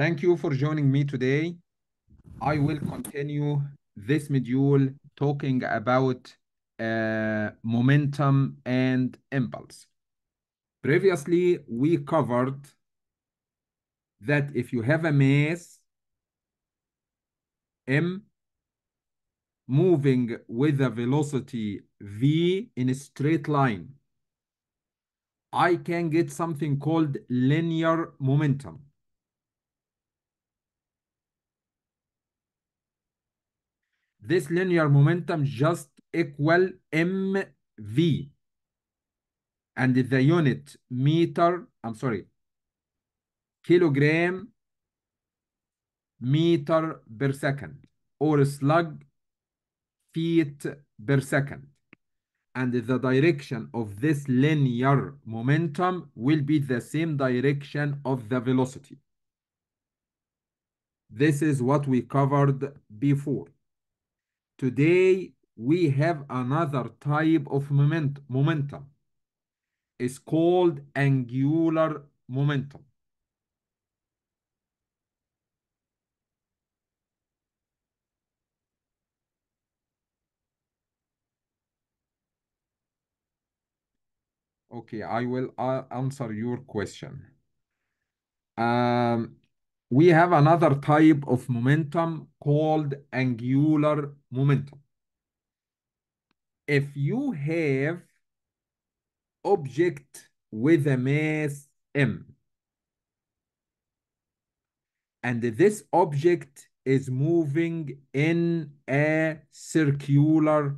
Thank you for joining me today. I will continue this module talking about uh, momentum and impulse. Previously, we covered that if you have a mass, M, moving with a velocity V in a straight line, I can get something called linear momentum. this linear momentum just equal mv and the unit meter i'm sorry kilogram meter per second or slug feet per second and the direction of this linear momentum will be the same direction of the velocity. This is what we covered before. Today, we have another type of moment, momentum. It's called angular momentum. Okay, I will uh, answer your question. Um, we have another type of momentum called angular momentum. If you have object with a mass m, and this object is moving in a circular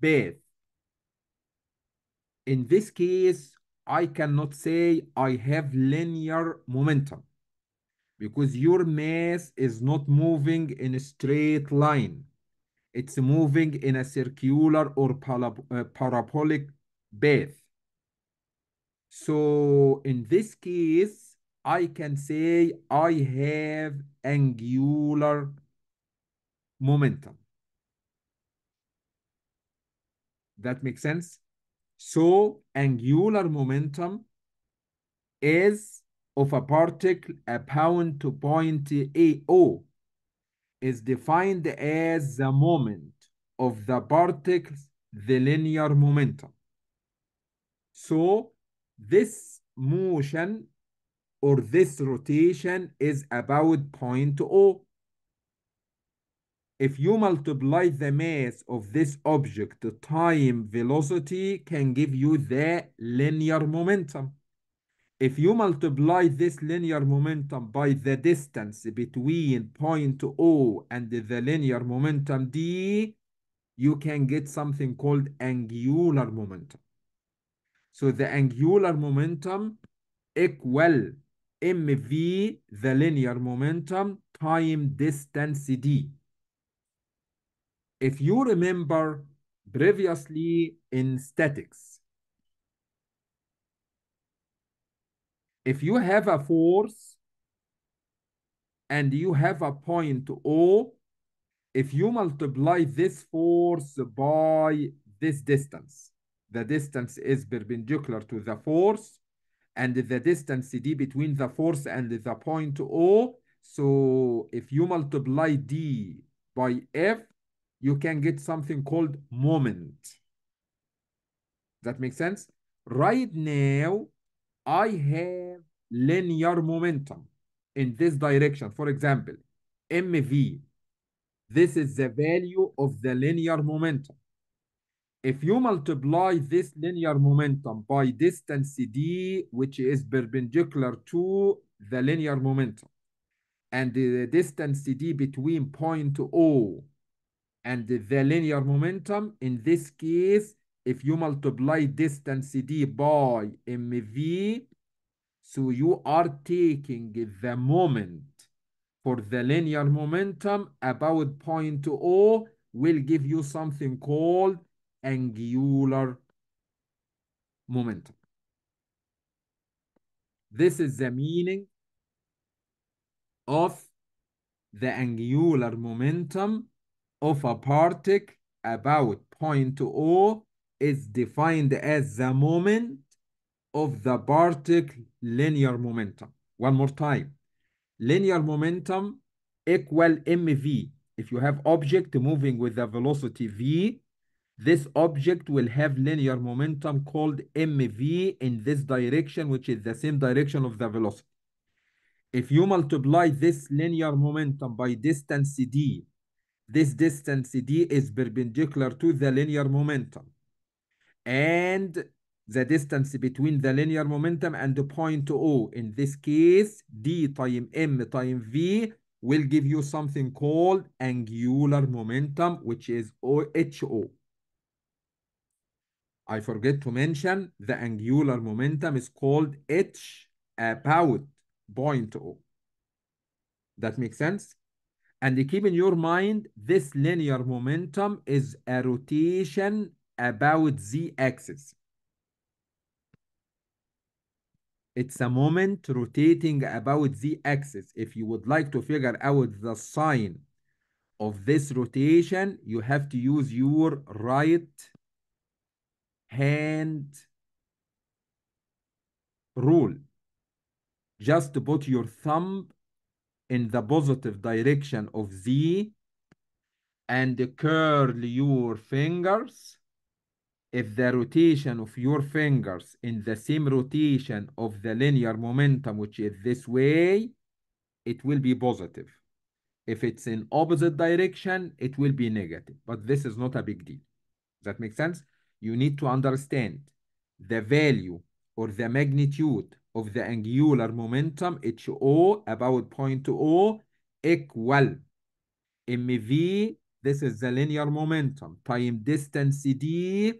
path. In this case, I cannot say I have linear momentum because your mass is not moving in a straight line. It's moving in a circular or uh, parabolic path. So in this case, I can say I have angular momentum. That makes sense? So angular momentum is of a particle, about to point AO, is defined as the moment of the particles, the linear momentum. So this motion or this rotation is about point O. If you multiply the mass of this object, time velocity can give you the linear momentum if you multiply this linear momentum by the distance between point O and the linear momentum D, you can get something called angular momentum. So the angular momentum equal mv, the linear momentum, time distance d. If you remember previously in statics, if you have a force and you have a point O, if you multiply this force by this distance, the distance is perpendicular to the force and the distance D between the force and the point O. So if you multiply D by F, you can get something called moment. That makes sense? Right now, I have linear momentum in this direction. For example, MV, this is the value of the linear momentum. If you multiply this linear momentum by distance D, which is perpendicular to the linear momentum, and the distance D between point O and the linear momentum, in this case, if you multiply distance D by MV, so you are taking the moment for the linear momentum about point O will give you something called angular momentum. This is the meaning of the angular momentum of a particle about point O is defined as the moment of the particle linear momentum. One more time. Linear momentum equal mv. If you have object moving with the velocity v, this object will have linear momentum called mv in this direction, which is the same direction of the velocity. If you multiply this linear momentum by distance d, this distance d is perpendicular to the linear momentum. And the distance between the linear momentum and the point O. In this case, D time M time V will give you something called angular momentum, which is OHO. I forget to mention the angular momentum is called H about uh, point O. That makes sense? And keep in your mind, this linear momentum is a rotation about z-axis. It's a moment rotating about the axis. If you would like to figure out the sign of this rotation, you have to use your right hand rule. Just put your thumb in the positive direction of Z and curl your fingers if the rotation of your fingers in the same rotation of the linear momentum, which is this way, it will be positive. If it's in opposite direction, it will be negative. But this is not a big deal. Does that make sense? You need to understand the value or the magnitude of the angular momentum, HO, about 0.0, equal mv, this is the linear momentum, time distance d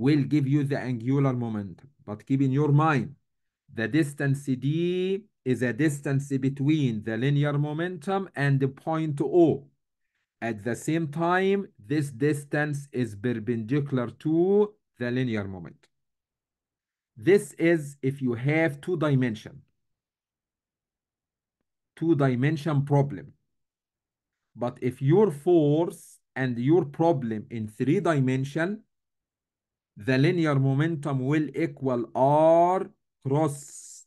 will give you the angular moment, But keep in your mind, the distance d is a distance between the linear momentum and the point O. At the same time, this distance is perpendicular to the linear moment. This is if you have two dimension, two dimension problem. But if your force and your problem in three dimension, the linear momentum will equal R cross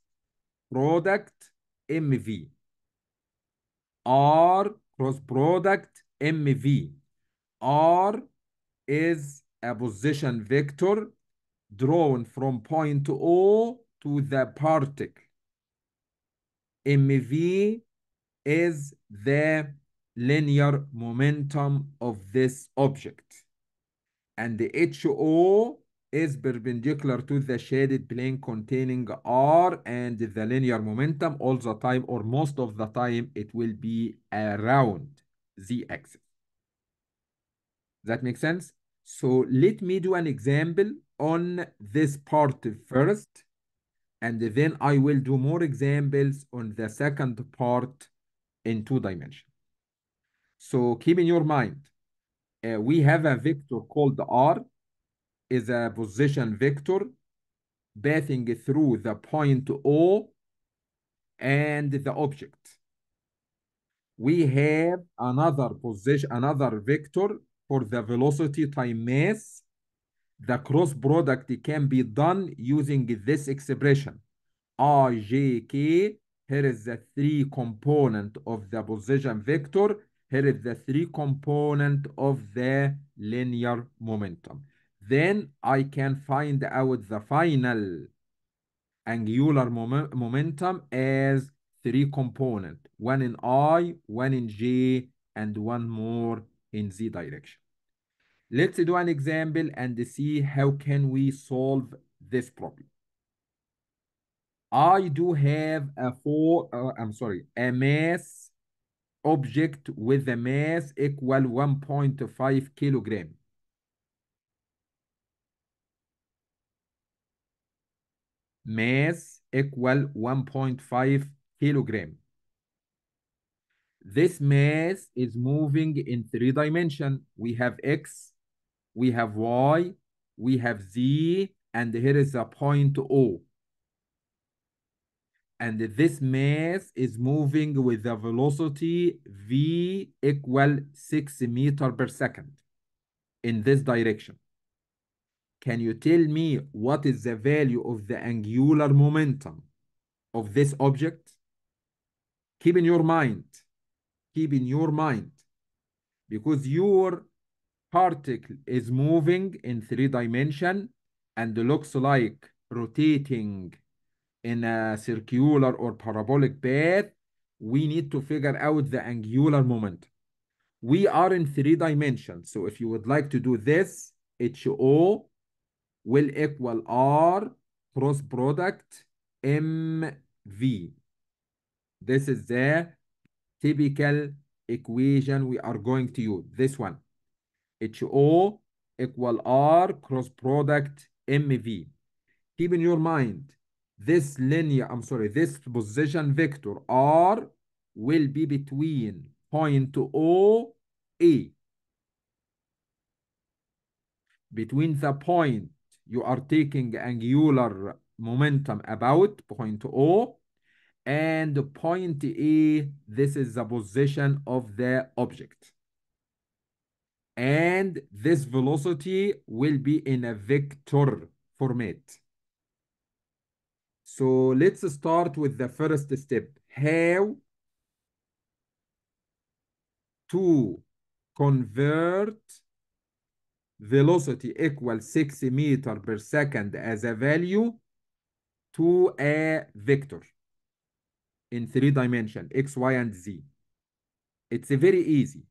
product MV. R cross product MV. R is a position vector drawn from point O to the particle. MV is the linear momentum of this object. And the HO is perpendicular to the shaded plane containing r and the linear momentum all the time or most of the time it will be around the axis. That makes sense? So let me do an example on this part first and then I will do more examples on the second part in two dimensions. So keep in your mind, uh, we have a vector called r is a position vector passing through the point O and the object. We have another position, another vector for the velocity time mass. The cross product can be done using this expression. RJK, here is the three component of the position vector. Here is the three component of the linear momentum then I can find out the final angular mom momentum as three component, one in I, one in J, and one more in Z direction. Let's do an example and see how can we solve this problem. I do have a four, uh, I'm sorry, a mass object with a mass equal 1.5 kilogram. mass equal 1.5 kilogram. This mass is moving in three dimension. We have X, we have Y, we have Z, and here is a point O. And this mass is moving with a velocity V equal 6 meter per second in this direction. Can you tell me what is the value of the angular momentum of this object? Keep in your mind, keep in your mind, because your particle is moving in three dimension and looks like rotating in a circular or parabolic path, we need to figure out the angular momentum. We are in three dimensions. So if you would like to do this, HO will equal R cross product MV. This is the typical equation we are going to use. This one, HO equal R cross product MV. Keep in your mind, this linear, I'm sorry, this position vector R will be between point O, A. Between the point you are taking angular momentum about point O and point A, this is the position of the object. And this velocity will be in a vector format. So let's start with the first step. How to convert velocity equals sixty meter per second as a value to a vector in three dimension, x, y, and z. It's very easy.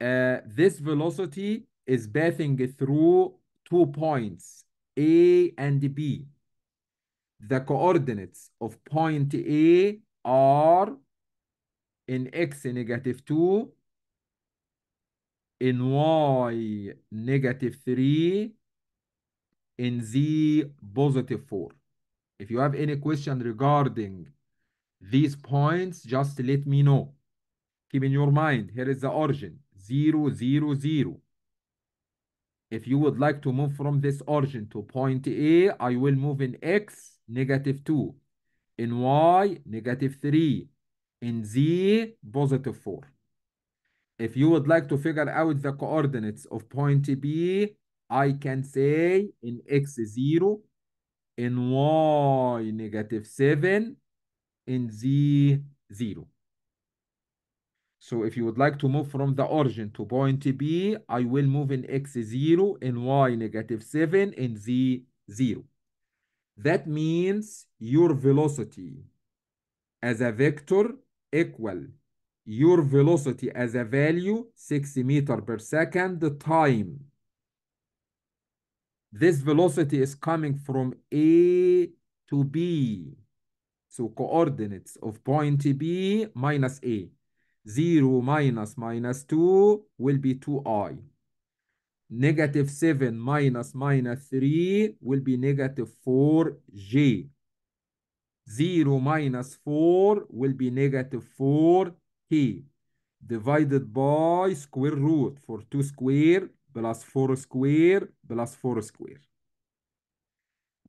Uh, this velocity is passing through two points, A and B. The coordinates of point A are in x negative 2 in y negative 3 in z positive 4 if you have any question regarding these points just let me know keep in your mind here is the origin 0 0 0 if you would like to move from this origin to point A, I will move in X, negative 2. In Y, negative 3. In Z, positive 4 if you would like to figure out the coordinates of point B, I can say in x0, in y negative 7, in z 0. So if you would like to move from the origin to point B, I will move in x0, in y negative 7, in z 0. That means your velocity as a vector equal your velocity as a value 6 meter per second time. This velocity is coming from A to B. So coordinates of point B minus A. 0 minus minus 2 will be 2i. Negative 7 minus minus 3 will be negative 4j. 0 minus 4 will be negative 4 he divided by square root for 2 square plus 4 square plus 4 square.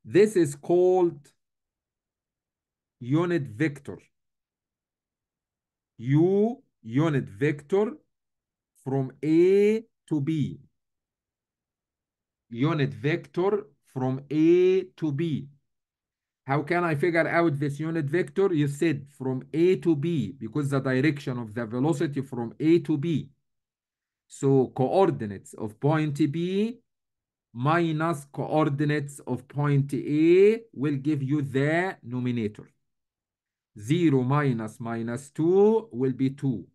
This is called unit vector. U unit vector from A to B. Unit vector from A to B. How can I figure out this unit vector? You said from A to B because the direction of the velocity from A to B. So coordinates of point B minus coordinates of point A will give you the numerator. 0 minus minus 2 will be 2.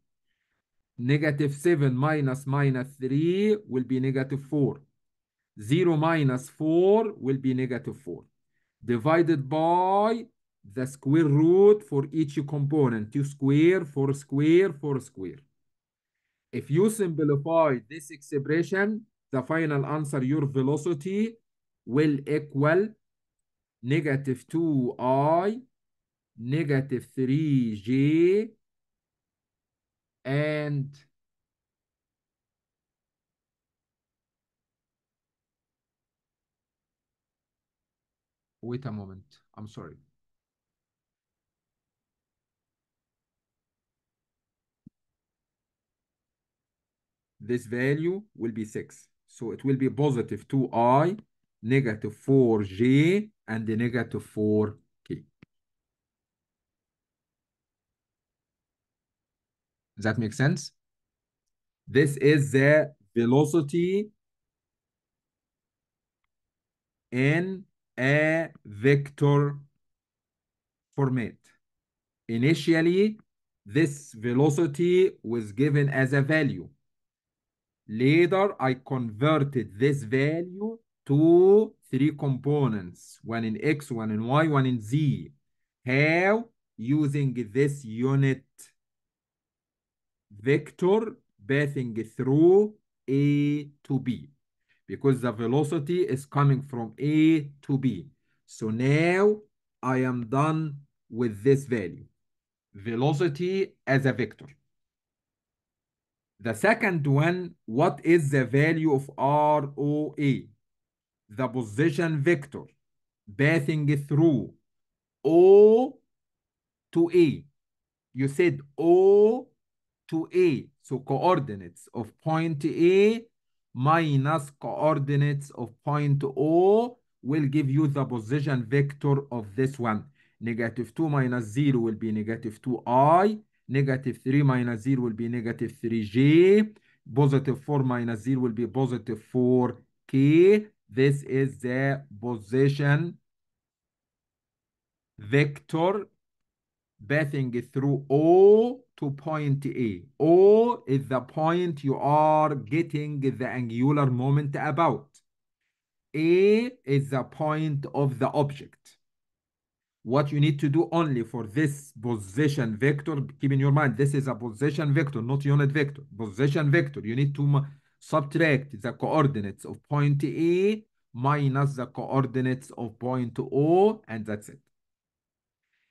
Negative 7 minus minus 3 will be negative 4. 0 minus 4 will be negative 4 divided by the square root for each component, 2 square, 4 square, 4 square. If you simplify this expression, the final answer, your velocity will equal negative 2i, negative 3j, and Wait a moment. I'm sorry. This value will be 6. So it will be positive 2i, negative 4j, and the negative 4k. Does that make sense? This is the velocity in a vector format. Initially, this velocity was given as a value. Later, I converted this value to three components, one in X, one in Y, one in Z. How? Using this unit vector passing through A to B because the velocity is coming from A to B. So now I am done with this value, velocity as a vector. The second one, what is the value of ROA? The position vector passing through O to A. You said O to A, so coordinates of point A minus coordinates of point O will give you the position vector of this one. Negative 2 minus 0 will be negative 2i. Negative 3 minus 0 will be negative 3j. Positive 4 minus 0 will be positive 4k. This is the position vector bathing through O to point A. O is the point you are getting the angular moment about. A is the point of the object. What you need to do only for this position vector, keep in your mind, this is a position vector, not unit vector. Position vector, you need to subtract the coordinates of point A minus the coordinates of point O, and that's it.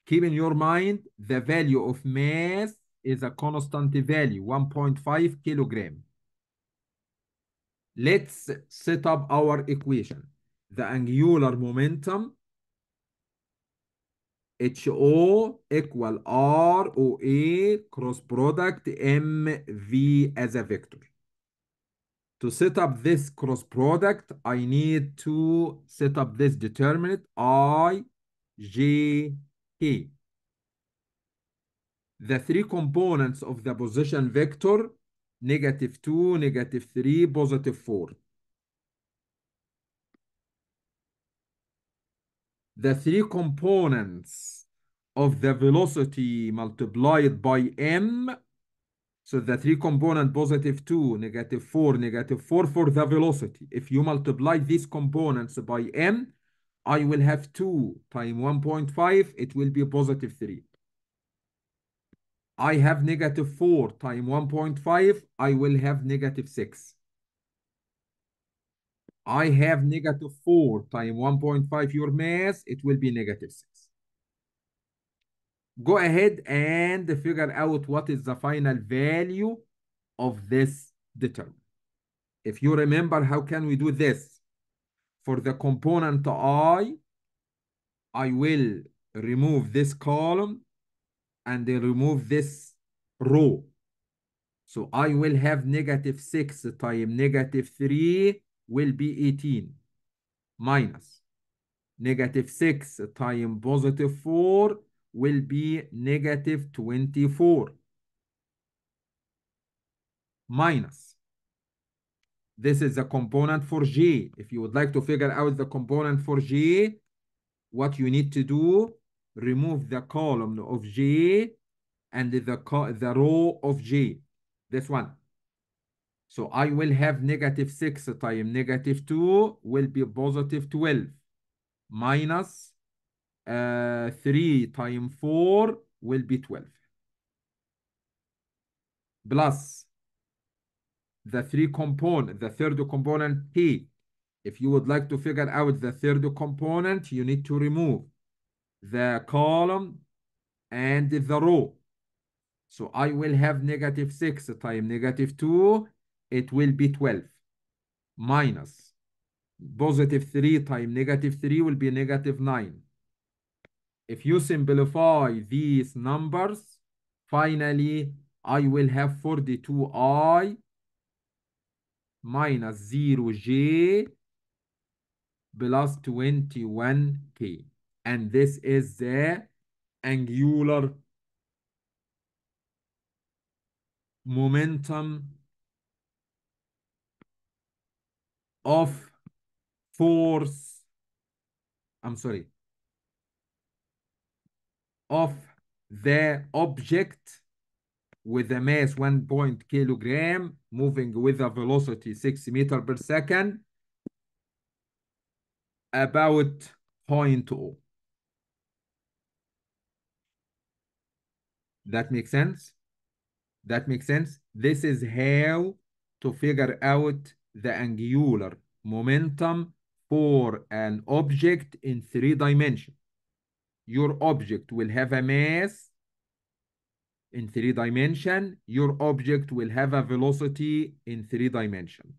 Keep in your mind, the value of mass is a constant value, 1.5 kilogram. Let's set up our equation. The angular momentum, HO equal ROA cross product MV as a vector. To set up this cross product, I need to set up this determinant I, J, a. The three components of the position vector, negative 2, negative 3, positive 4. The three components of the velocity multiplied by m. So the three component positive 2, negative 4, negative 4 for the velocity. If you multiply these components by m, I will have 2 times 1.5, it will be positive 3. I have negative 4 times 1.5, I will have negative 6. I have negative 4 times 1.5 your mass, it will be negative 6. Go ahead and figure out what is the final value of this determinant. If you remember, how can we do this? for the component i, I will remove this column and they remove this row. So I will have negative 6 times negative 3 will be 18 minus negative 6 times positive 4 will be negative 24 minus this is the component for G. If you would like to figure out the component for G, what you need to do, remove the column of G and the, the row of G, this one. So I will have negative 6 times negative 2 will be positive 12 minus, uh, 3 times 4 will be 12 plus the three component, the third component P. If you would like to figure out the third component, you need to remove the column and the row. So I will have negative 6 times negative 2. It will be 12 minus positive 3 times negative 3 will be negative 9. If you simplify these numbers, finally, I will have 42i minus 0j plus 21k. And this is the angular momentum of force, I'm sorry, of the object with a mass 1 kilogram, moving with a velocity 6 meter per second, about 0.0. That makes sense? That makes sense? This is how to figure out the angular momentum for an object in three dimensions. Your object will have a mass in three dimension, your object will have a velocity in three dimension.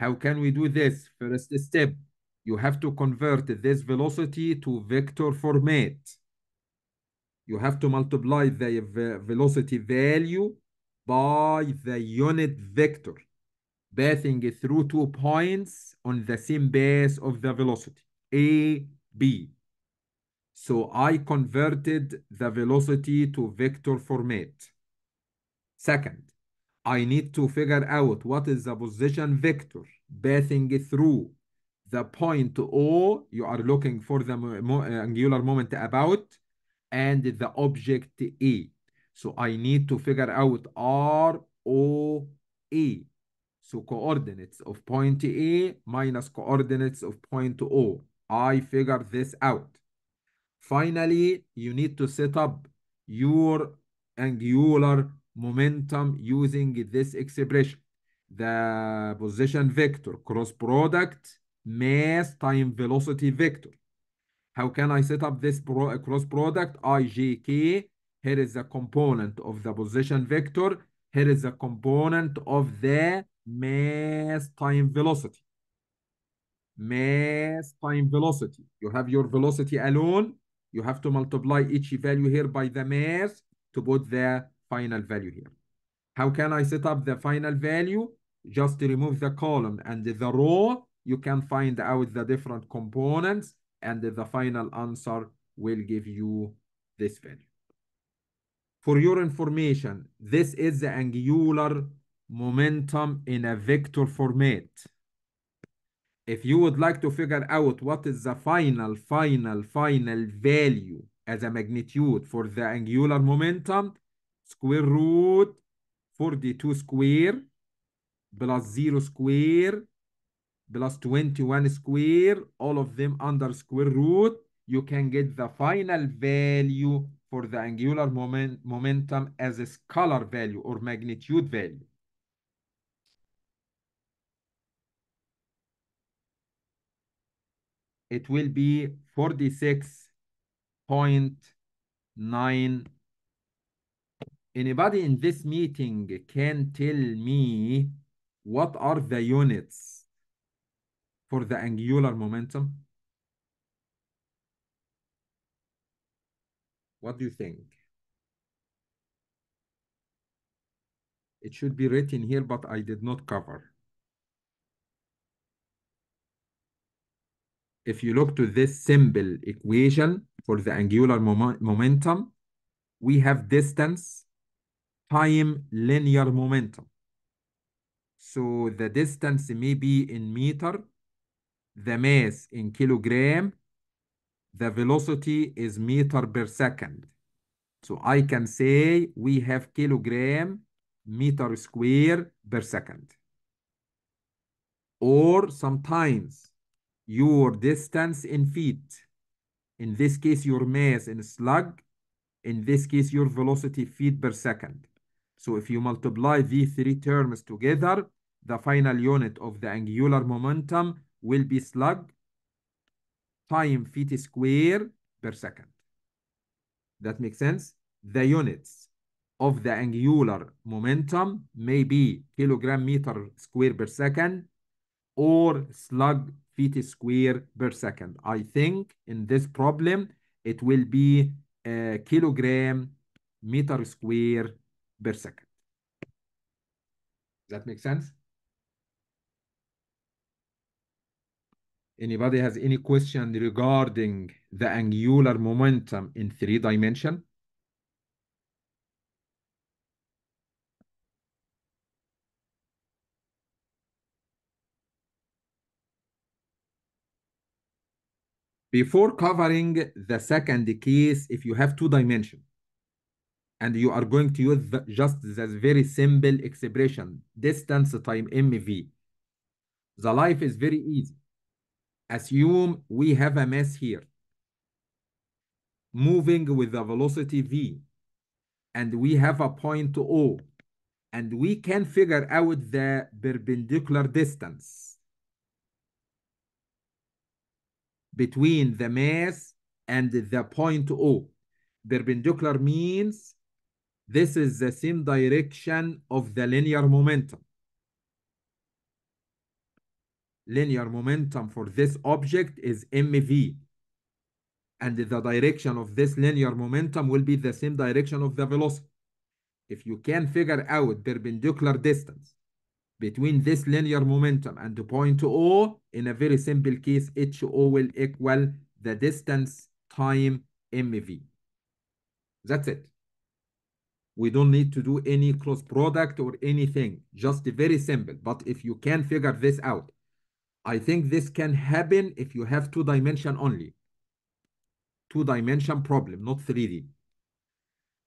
How can we do this? First step, you have to convert this velocity to vector format. You have to multiply the velocity value by the unit vector, passing through two points on the same base of the velocity, A, B. So I converted the velocity to vector format. Second, I need to figure out what is the position vector passing through the point O you are looking for the mo uh, angular moment about and the object E. So I need to figure out R, O, E. So coordinates of point A minus coordinates of point O. I figure this out. Finally, you need to set up your angular momentum using this expression. The position vector, cross product, mass time velocity vector. How can I set up this pro cross product? IJK, here is the component of the position vector. Here is the component of the mass time velocity. Mass time velocity. You have your velocity alone you have to multiply each value here by the mass to put the final value here. How can I set up the final value? Just remove the column and the row. You can find out the different components and the final answer will give you this value. For your information, this is the angular momentum in a vector format if you would like to figure out what is the final, final, final value as a magnitude for the angular momentum, square root 42 square plus 0 square plus 21 square, all of them under square root, you can get the final value for the angular moment, momentum as a scalar value or magnitude value. it will be 46.9. Anybody in this meeting can tell me what are the units for the angular momentum? What do you think? It should be written here, but I did not cover. if you look to this simple equation for the angular mom momentum, we have distance time linear momentum. So the distance may be in meter, the mass in kilogram, the velocity is meter per second. So I can say we have kilogram meter square per second. Or sometimes your distance in feet. In this case, your mass in slug. In this case, your velocity feet per second. So if you multiply these three terms together, the final unit of the angular momentum will be slug time feet square per second. That makes sense? The units of the angular momentum may be kilogram meter square per second or slug feet square per second. I think in this problem, it will be a kilogram meter square per second. Does that make sense? Anybody has any question regarding the angular momentum in three dimension? Before covering the second case, if you have two dimension and you are going to use the, just this very simple expression, distance time mv, the life is very easy. Assume we have a mass here moving with the velocity v and we have a point O and we can figure out the perpendicular distance between the mass and the point O. Perpendicular means this is the same direction of the linear momentum. Linear momentum for this object is mv. And the direction of this linear momentum will be the same direction of the velocity. If you can figure out perpendicular distance between this linear momentum and the point O, in a very simple case, HO will equal the distance time MV. That's it. We don't need to do any cross product or anything, just very simple. But if you can figure this out, I think this can happen if you have two dimension only. Two dimension problem, not 3D.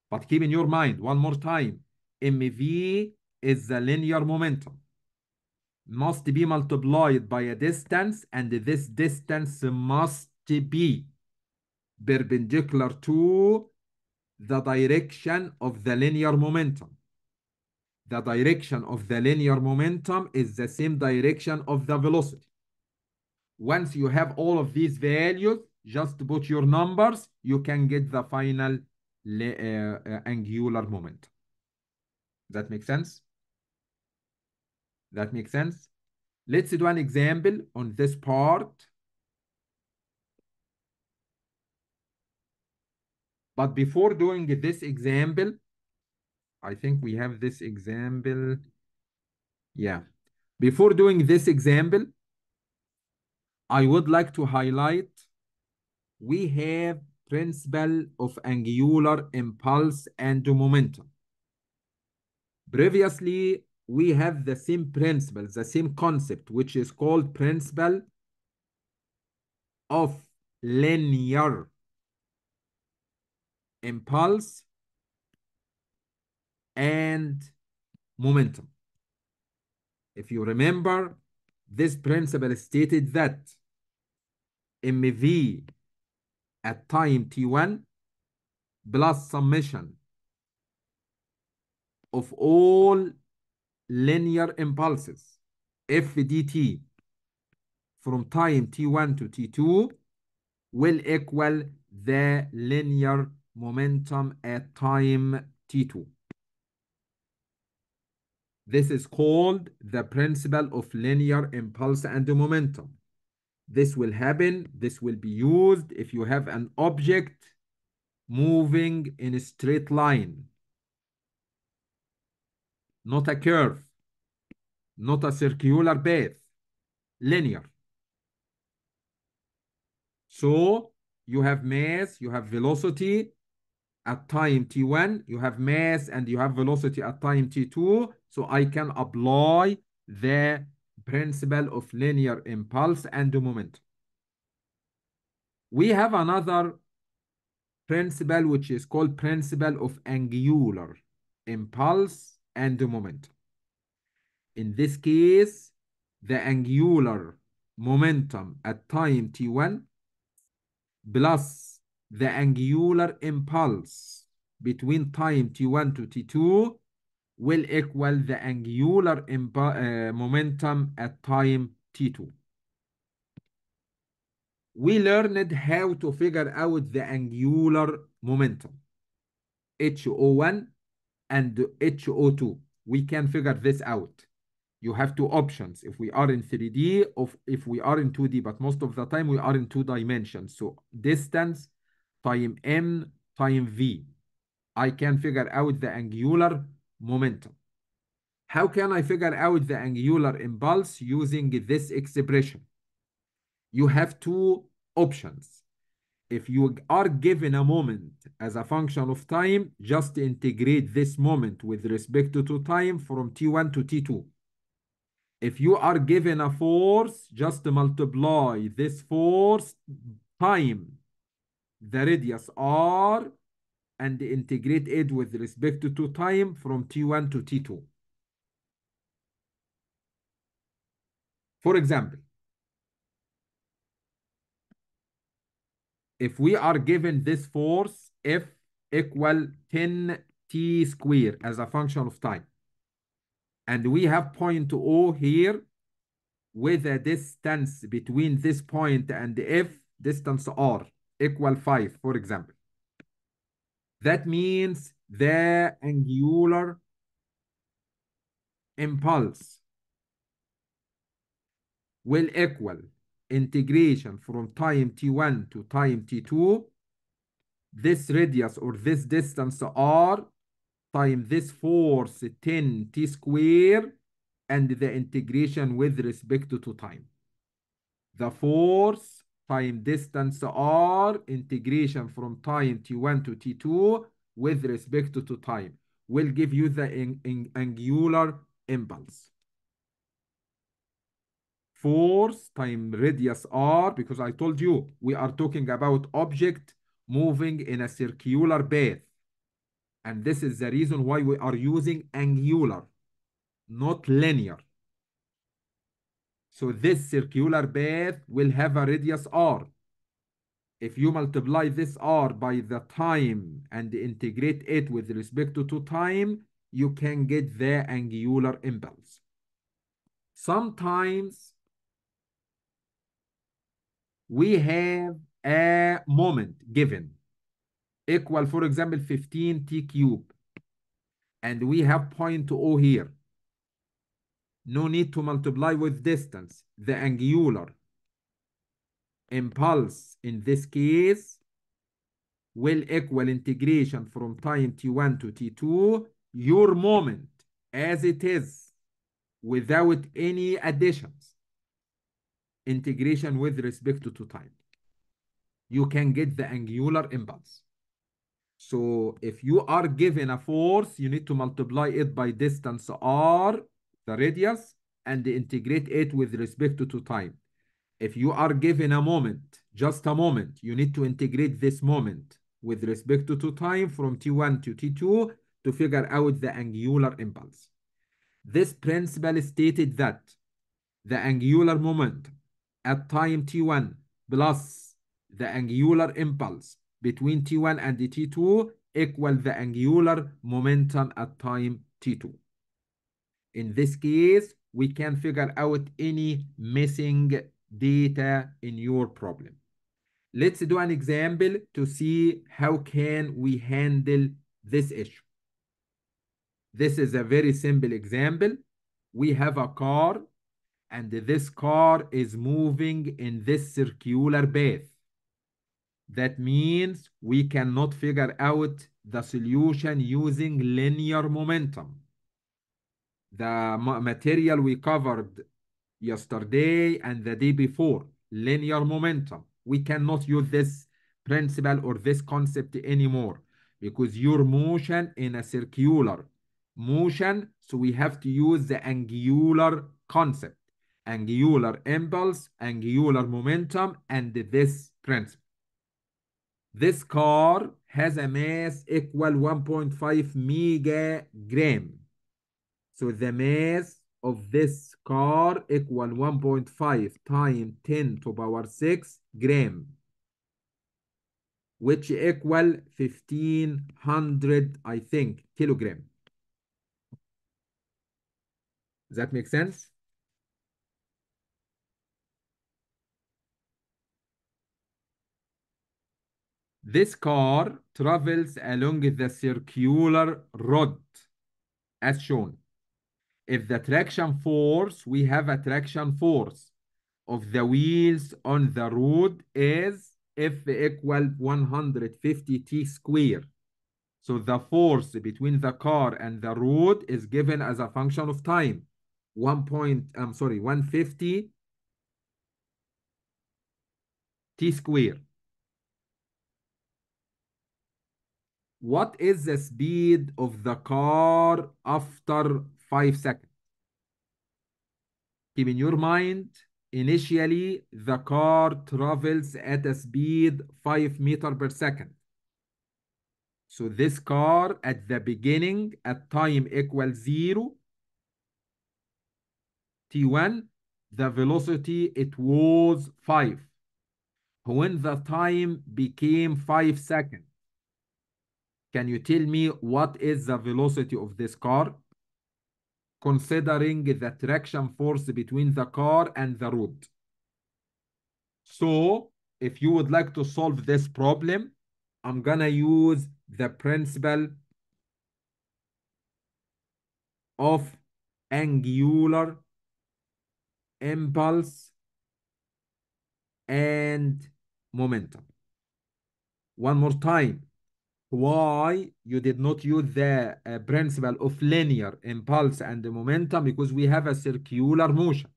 But keep in your mind, one more time, MV is the linear momentum must be multiplied by a distance and this distance must be perpendicular to the direction of the linear momentum. The direction of the linear momentum is the same direction of the velocity. Once you have all of these values, just put your numbers, you can get the final uh, uh, angular momentum. That makes sense? That makes sense? Let's do an example on this part. But before doing this example, I think we have this example. Yeah. Before doing this example, I would like to highlight we have principle of angular impulse and momentum. Previously, we have the same principle, the same concept, which is called principle of linear impulse and momentum. If you remember, this principle stated that mv at time t1 plus summation of all linear impulses, FDT, from time t1 to t2 will equal the linear momentum at time t2. This is called the principle of linear impulse and momentum. This will happen, this will be used if you have an object moving in a straight line not a curve, not a circular path, linear. So you have mass, you have velocity at time t1, you have mass and you have velocity at time t2. So I can apply the principle of linear impulse and moment. We have another principle which is called principle of angular impulse and the moment. In this case, the angular momentum at time t1 plus the angular impulse between time t1 to t2 will equal the angular uh, momentum at time t2. We learned how to figure out the angular momentum. HO1 and HO2. We can figure this out. You have two options, if we are in 3D or if we are in 2D, but most of the time we are in two dimensions. So distance time m time v. I can figure out the angular momentum. How can I figure out the angular impulse using this expression? You have two options if you are given a moment as a function of time, just integrate this moment with respect to time from t1 to t2. If you are given a force, just multiply this force time, the radius r, and integrate it with respect to time from t1 to t2. For example, if we are given this force F equal 10 t square as a function of time, and we have point O here with a distance between this point and F, distance R equal 5, for example. That means the angular impulse will equal integration from time t1 to time t2, this radius or this distance r time this force 10 t square and the integration with respect to time. The force time distance r integration from time t1 to t2 with respect to time will give you the angular impulse force time radius r, because I told you we are talking about object moving in a circular path. And this is the reason why we are using angular, not linear. So this circular path will have a radius r. If you multiply this r by the time and integrate it with respect to time, you can get the angular impulse. Sometimes we have a moment given equal, for example, 15 t cube. And we have point O here. No need to multiply with distance. The angular impulse in this case will equal integration from time t1 to t2, your moment as it is without any additions integration with respect to time. You can get the angular impulse. So if you are given a force, you need to multiply it by distance r, the radius, and integrate it with respect to time. If you are given a moment, just a moment, you need to integrate this moment with respect to time from t1 to t2 to figure out the angular impulse. This principle stated that the angular moment at time t1 plus the angular impulse between t1 and t2 equal the angular momentum at time t2. In this case, we can figure out any missing data in your problem. Let's do an example to see how can we handle this issue. This is a very simple example. We have a car and this car is moving in this circular path. That means we cannot figure out the solution using linear momentum. The material we covered yesterday and the day before, linear momentum. We cannot use this principle or this concept anymore because your motion in a circular motion, so we have to use the angular concept angular impulse, angular momentum, and this principle. This car has a mass equal 1.5 megagram. So the mass of this car equal 1.5 times 10 to power 6 gram, which equal 1500, I think, kilogram. Does that make sense? This car travels along the circular rod as shown. If the traction force, we have a traction force of the wheels on the road is F equal 150 T square. So the force between the car and the road is given as a function of time. One point, I'm sorry, 150 T square. What is the speed of the car after five seconds? Keep in your mind, initially the car travels at a speed five meter per second. So this car at the beginning at time equals zero, t1, the velocity it was five. When the time became five seconds, can you tell me what is the velocity of this car? Considering the traction force between the car and the road. So if you would like to solve this problem, I'm going to use the principle of angular impulse and momentum. One more time, why you did not use the uh, principle of linear impulse and momentum because we have a circular motion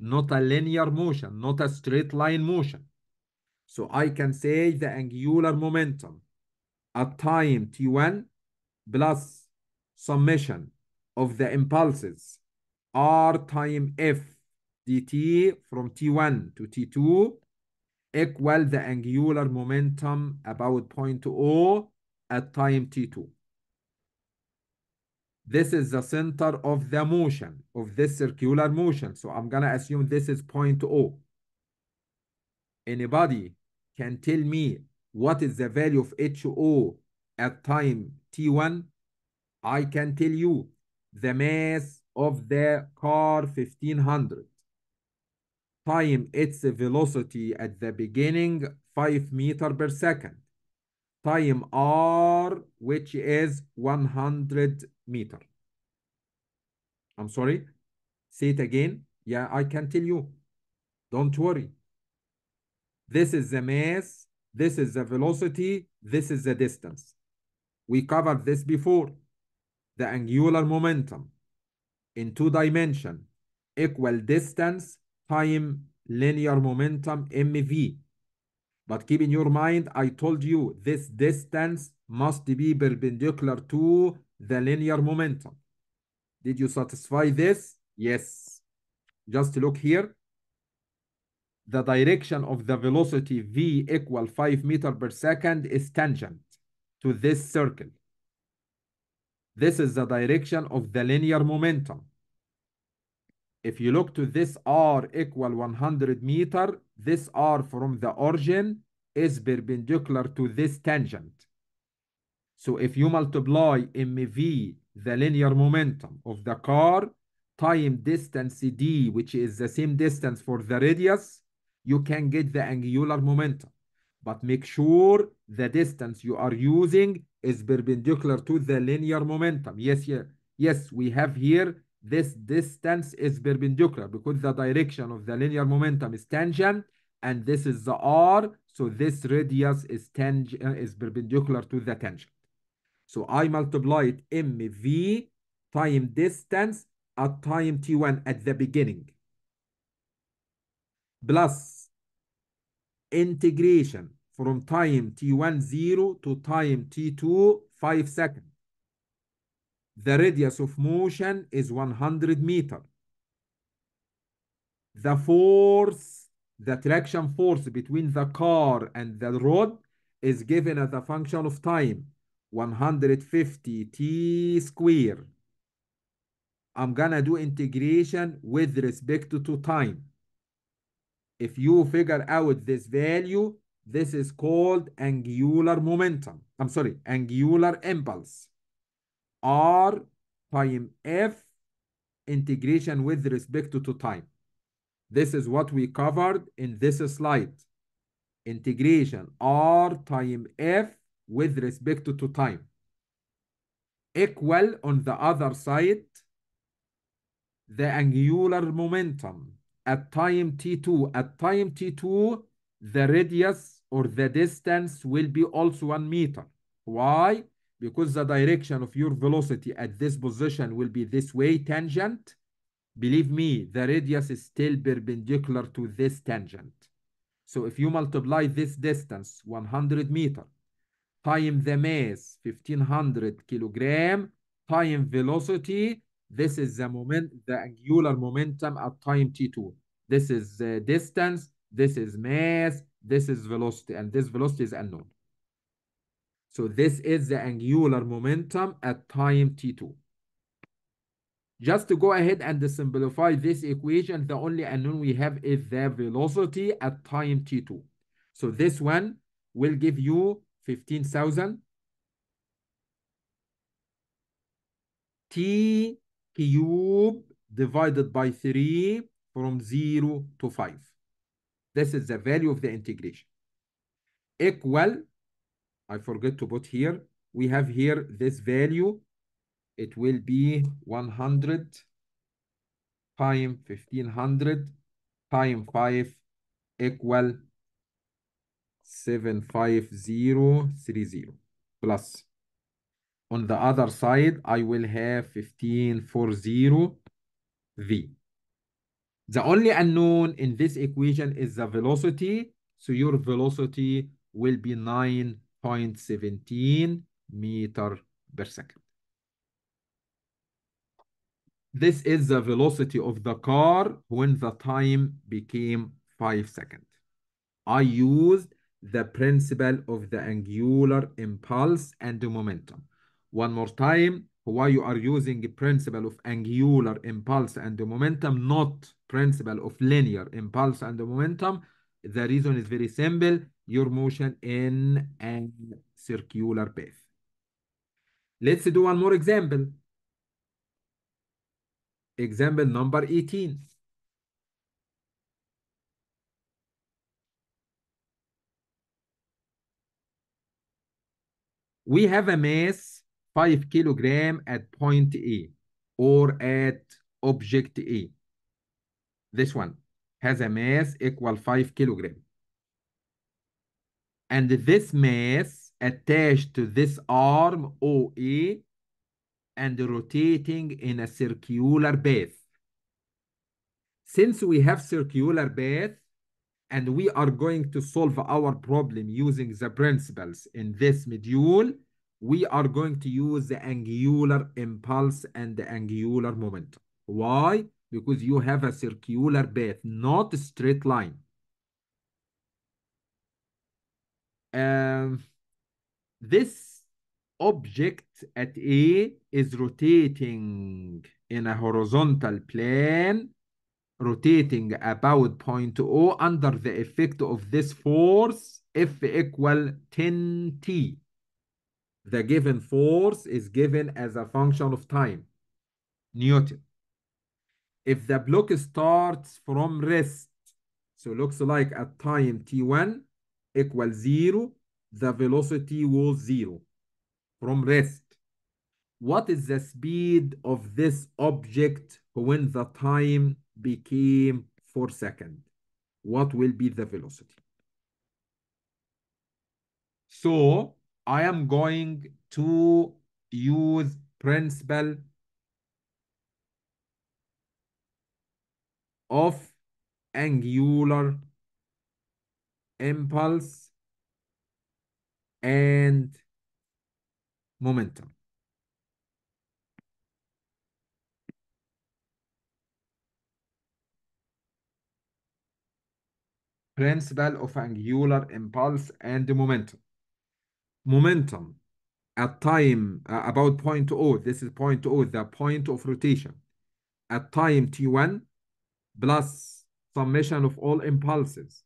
not a linear motion not a straight line motion so i can say the angular momentum at time t1 plus summation of the impulses r time f dt from t1 to t2 equal the angular momentum about point o at time t2. This is the center of the motion, of this circular motion. So I'm going to assume this is point O. Anybody can tell me what is the value of HO at time t1? I can tell you the mass of the car 1500 time its velocity at the beginning 5 meter per second time r which is 100 meter i'm sorry say it again yeah i can tell you don't worry this is the mass this is the velocity this is the distance we covered this before the angular momentum in two dimension equal distance time linear momentum mv but keep in your mind, I told you this distance must be perpendicular to the linear momentum. Did you satisfy this? Yes. Just look here. The direction of the velocity v equal 5 meter per second is tangent to this circle. This is the direction of the linear momentum if you look to this r equal 100 meter, this r from the origin is perpendicular to this tangent. So if you multiply mv, the linear momentum of the car, time distance d, which is the same distance for the radius, you can get the angular momentum. But make sure the distance you are using is perpendicular to the linear momentum. Yes, yes, yes we have here this distance is perpendicular because the direction of the linear momentum is tangent and this is the r so this radius is tangent uh, is perpendicular to the tangent so i multiply it mv time distance at time t1 at the beginning plus integration from time t1 0 to time t2 5 seconds the radius of motion is 100 meter. The force, the traction force between the car and the road is given as a function of time, 150 t square. I'm gonna do integration with respect to time. If you figure out this value, this is called angular momentum. I'm sorry, angular impulse r time f integration with respect to time. This is what we covered in this slide. Integration r time f with respect to time. Equal on the other side, the angular momentum at time t2. At time t2, the radius or the distance will be also one meter. Why? because the direction of your velocity at this position will be this way tangent, believe me, the radius is still perpendicular to this tangent. So if you multiply this distance, 100 meter, time the mass, 1500 kilogram, time velocity, this is the moment, the angular momentum at time t2. This is the distance, this is mass, this is velocity, and this velocity is unknown. So this is the angular momentum at time t2. Just to go ahead and simplify this equation, the only unknown we have is the velocity at time t2. So this one will give you 15,000 t cube divided by 3 from 0 to 5. This is the value of the integration. Equal I forget to put here. We have here this value. It will be 100 time 1500 time 5 equal 75030 plus. On the other side, I will have 1540v. The only unknown in this equation is the velocity. So your velocity will be 9 0.17 meter per second. This is the velocity of the car when the time became 5 seconds. I used the principle of the angular impulse and the momentum. One more time, why you are using the principle of angular impulse and the momentum, not principle of linear impulse and the momentum, the reason is very simple. Your motion in a circular path. Let's do one more example. Example number 18. We have a mass 5 kilogram at point A or at object A. This one has a mass equal 5 kilogram. And this mass attached to this arm OA and rotating in a circular path. Since we have circular path and we are going to solve our problem using the principles in this module, we are going to use the angular impulse and the angular momentum. Why? because you have a circular path, not a straight line. Um, this object at A is rotating in a horizontal plane, rotating about point O under the effect of this force, F equal 10T. The given force is given as a function of time, Newton if the block starts from rest, so looks like at time t1 equals zero, the velocity was zero from rest. What is the speed of this object when the time became 4 seconds? What will be the velocity? So I am going to use principle of angular impulse and momentum. Principle of angular impulse and momentum. Momentum at time uh, about point O, this is point O, the point of rotation. At time t1, plus summation of all impulses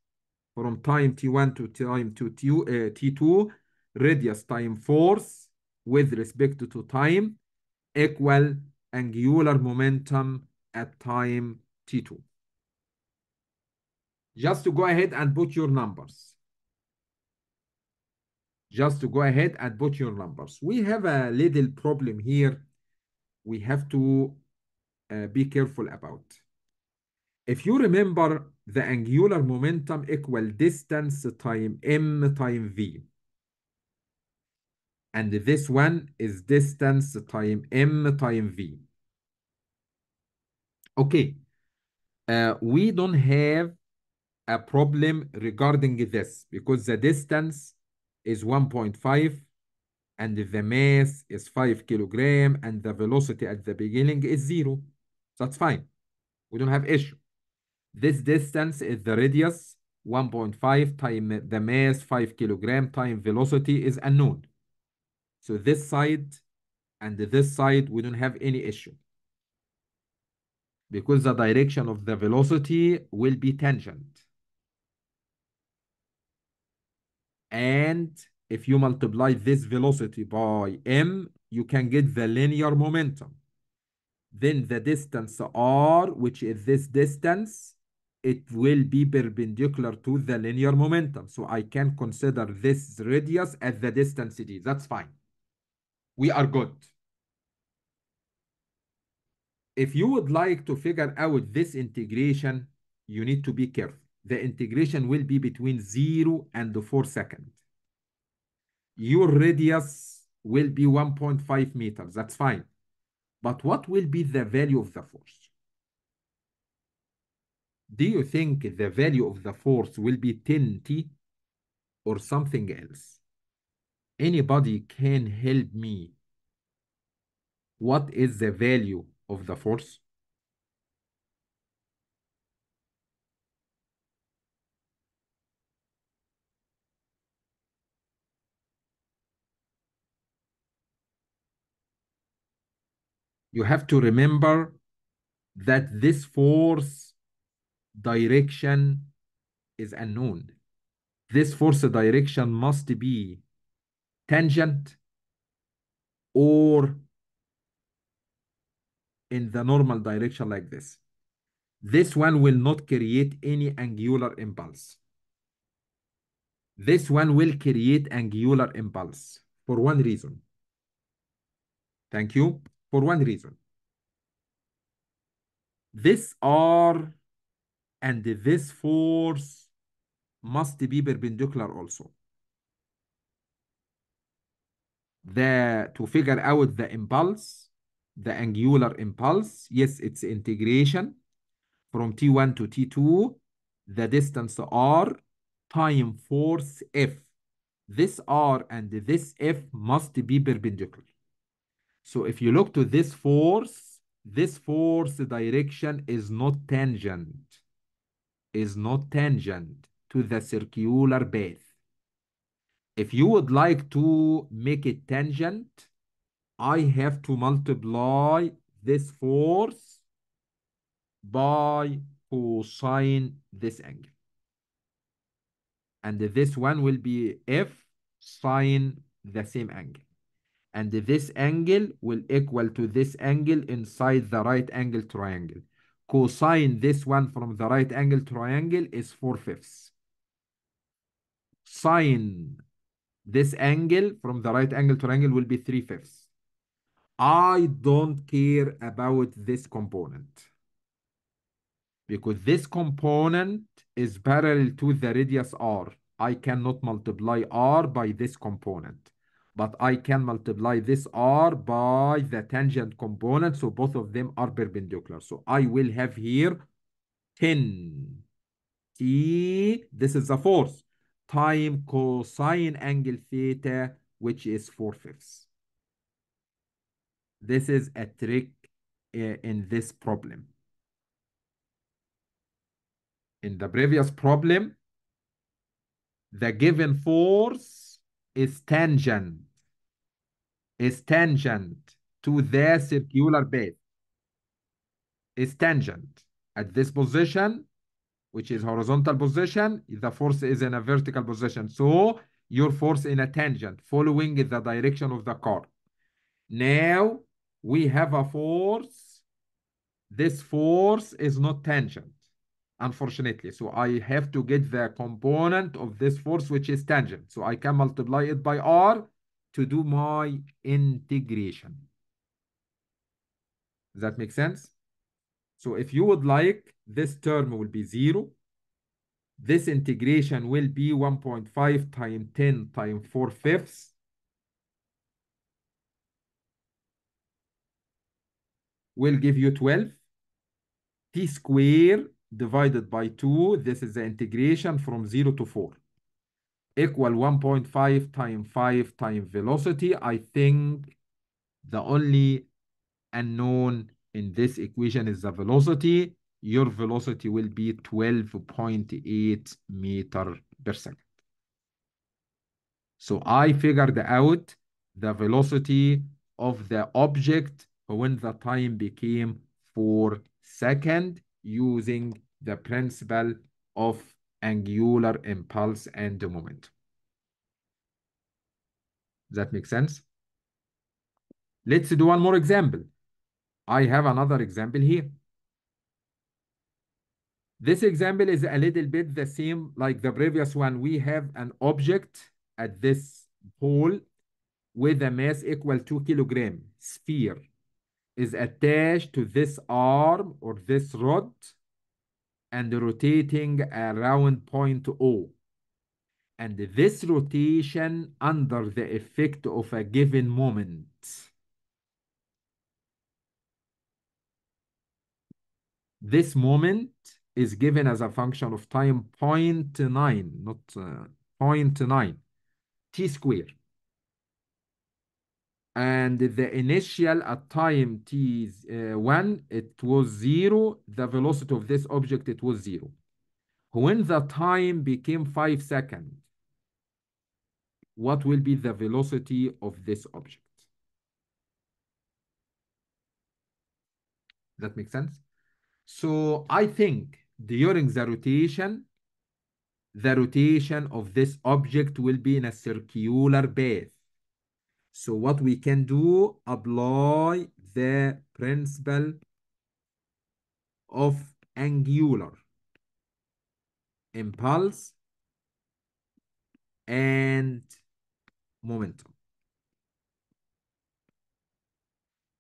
from time t1 to time to t2 uh, radius time force with respect to time equal angular momentum at time t2. Just to go ahead and put your numbers. Just to go ahead and put your numbers. We have a little problem here we have to uh, be careful about if you remember the angular momentum equal distance time m time v and this one is distance time m time v okay uh, we don't have a problem regarding this because the distance is 1.5 and the mass is 5 kilogram and the velocity at the beginning is zero that's fine we don't have issue this distance is the radius 1.5 time the mass 5 kilogram time velocity is unknown. So this side and this side, we don't have any issue. Because the direction of the velocity will be tangent. And if you multiply this velocity by m, you can get the linear momentum. Then the distance r, which is this distance, it will be perpendicular to the linear momentum. So I can consider this radius as the distance d. That's fine. We are good. If you would like to figure out this integration, you need to be careful. The integration will be between 0 and 4 seconds. Your radius will be 1.5 meters. That's fine. But what will be the value of the force? do you think the value of the force will be 10t or something else? Anybody can help me. What is the value of the force? You have to remember that this force direction is unknown. This force direction must be tangent or in the normal direction like this. This one will not create any angular impulse. This one will create angular impulse for one reason. Thank you. For one reason. This are and this force must be perpendicular also. The, to figure out the impulse, the angular impulse, yes, its integration from T1 to T2, the distance R time force F. This R and this F must be perpendicular. So if you look to this force, this force direction is not tangent is not tangent to the circular path. If you would like to make it tangent, I have to multiply this force by cosine this angle. And this one will be F sine the same angle. And this angle will equal to this angle inside the right angle triangle cosine this one from the right angle triangle is 4 fifths. Sine this angle from the right angle triangle will be 3 fifths. I don't care about this component because this component is parallel to the radius r. I cannot multiply r by this component but I can multiply this r by the tangent component. So both of them are perpendicular. So I will have here 10 t, this is the force, time cosine angle theta, which is 4 fifths. This is a trick uh, in this problem. In the previous problem, the given force is tangent is tangent to the circular base is tangent at this position which is horizontal position the force is in a vertical position so your force in a tangent following the direction of the car now we have a force this force is not tangent unfortunately. So I have to get the component of this force, which is tangent. So I can multiply it by R to do my integration. Does that make sense? So if you would like, this term will be 0. This integration will be 1.5 times 10 times 4 fifths. Will give you 12. T square divided by 2, this is the integration from 0 to 4, equal 1.5 times 5 times velocity. I think the only unknown in this equation is the velocity. Your velocity will be 12.8 meter per second. So I figured out the velocity of the object when the time became 4 second using the principle of angular impulse and moment. Does that make sense? Let's do one more example. I have another example here. This example is a little bit the same like the previous one. We have an object at this pole with a mass equal to kilogram sphere is attached to this arm or this rod and rotating around point O. And this rotation under the effect of a given moment. This moment is given as a function of time 0.9, not uh, 0.9, t squared and the initial at time t1 uh, it was zero the velocity of this object it was zero when the time became five seconds what will be the velocity of this object that makes sense so i think during the rotation the rotation of this object will be in a circular path so what we can do, apply the principle of angular impulse and momentum.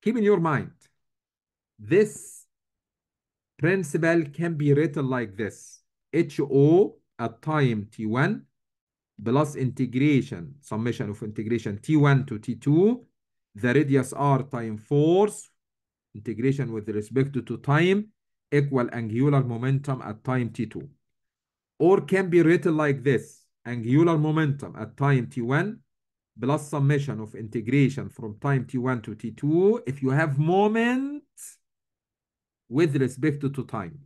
Keep in your mind, this principle can be written like this. HO at time T1 plus integration, summation of integration T1 to T2, the radius R time force, integration with respect to time, equal angular momentum at time T2. Or can be written like this, angular momentum at time T1 plus summation of integration from time T1 to T2 if you have moment with respect to time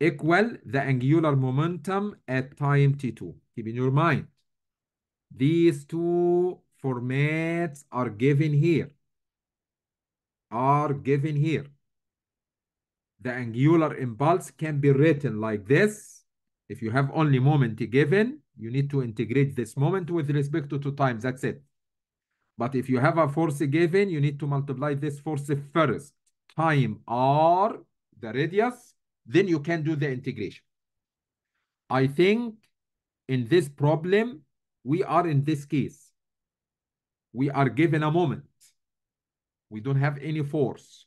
equal the angular momentum at time t2. Keep in your mind, these two formats are given here, are given here. The angular impulse can be written like this. If you have only moment given, you need to integrate this moment with respect to two times. That's it. But if you have a force given, you need to multiply this force first. Time r, the radius, then you can do the integration. I think in this problem, we are in this case. We are given a moment. We don't have any force.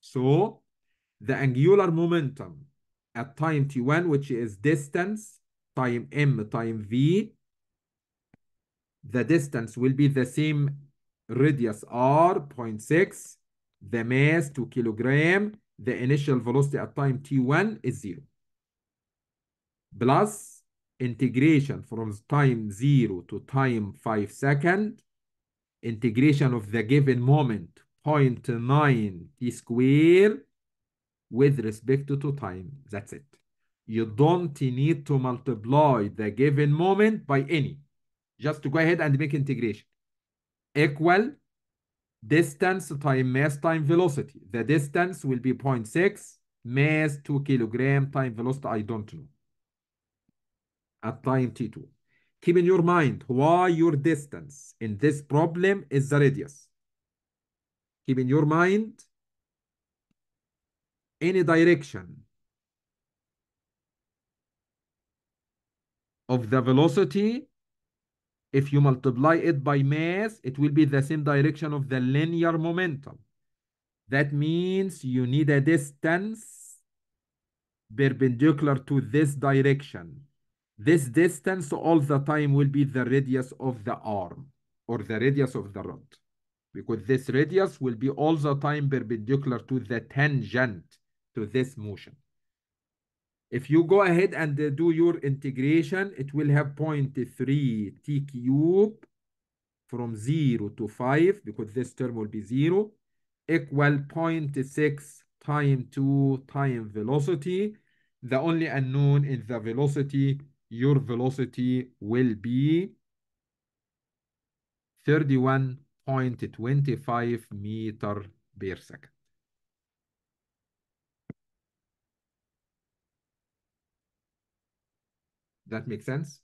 So the angular momentum at time t1, which is distance, time m, time v, the distance will be the same radius r, 0.6, the mass 2 kilogram, the initial velocity at time t1 is 0 plus integration from time 0 to time 5 second integration of the given moment 0.9 t square with respect to time that's it you don't need to multiply the given moment by any just to go ahead and make integration equal distance time mass time velocity. The distance will be 0.6, mass 2 kilogram, time velocity, I don't know, at time t2. Keep in your mind why your distance in this problem is the radius. Keep in your mind any direction of the velocity if you multiply it by mass, it will be the same direction of the linear momentum. That means you need a distance perpendicular to this direction. This distance all the time will be the radius of the arm or the radius of the rod because this radius will be all the time perpendicular to the tangent to this motion. If you go ahead and uh, do your integration, it will have 0.3 t cube from 0 to 5, because this term will be 0, equal 0.6 time 2 time velocity. The only unknown is the velocity. Your velocity will be 31.25 meter per second. that make sense?